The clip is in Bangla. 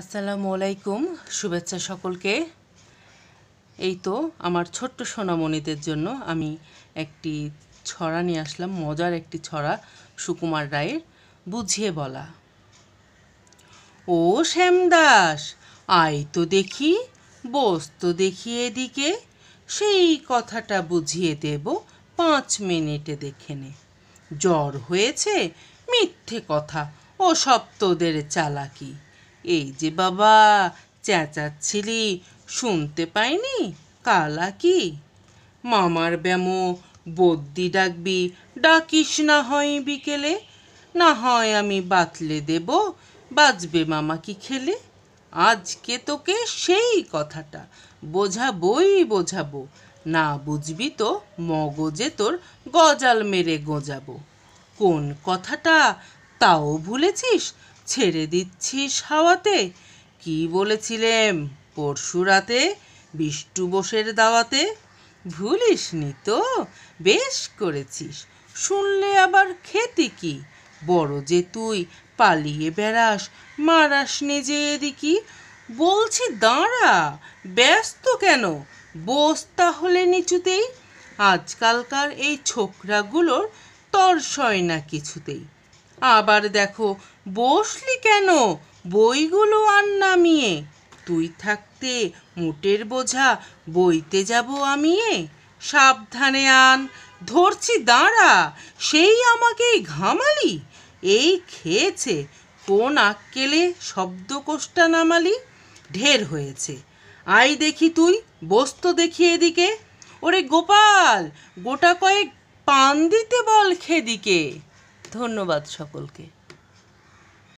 আসসালামু আলাইকুম শুভেচ্ছা সকলকে এই তো আমার ছোট্ট সোনামণিদের জন্য আমি একটি ছড়া নিয়ে আসলাম মজার একটি ছড়া সুকুমার রায়ের বুঝিয়ে বলা ও শ্যামদাস আয় তো দেখি বস তো দেখি এদিকে সেই কথাটা বুঝিয়ে দেব পাঁচ মিনিটে দেখে নে জ্বর হয়েছে মিথ্যে কথা ও সব তোদের চালাকি এই যে বাবা চেঁচাচ্ছিলি শুনতে পাইনি কালা কি মামার ব্যামো বদ্যি ডাকবি ডাকিস না হয় বিকেলে না হয় আমি বাতলে দেব বাজবে মামা কি খেলে আজকে তোকে সেই কথাটা বোঝাবই বোঝাবো না বুঝবি তো মগজে তোর গজাল মেরে গজাবো কোন কথাটা তাও ভুলেছিস ছেড়ে দিচ্ছিস হাওয়াতে কি বলেছিলেম পরশু রাতে বিষ্টু বসের দাওয়াতে ভুলিসনি তো বেশ করেছিস শুনলে আবার খেতে কি বড় যে তুই পালিয়ে বেড়াস মারাস নিজে এদিকি বলছি দাঁড়া ব্যস্ত কেন বস তাহলে নিচুতেই আজকালকার এই ছোকরাগুলোর তর্ষয় না কিছুতেই আবার দেখো বসলি কেন বইগুলো আর নামিয়ে তুই থাকতে মোটের বোঝা বইতে যাব এ সাবধানে আন ধরছি দাঁড়া সেই আমাকে ঘামালি এই খেয়েছে কোন আক্কেলে কোষ্টা নামালি ঢের হয়েছে আই দেখি তুই বস্ত দেখি এদিকে ওরে গোপাল গোটা কয়েক পান দিতে বল খেদিকে ধন্যবাদ সকলকে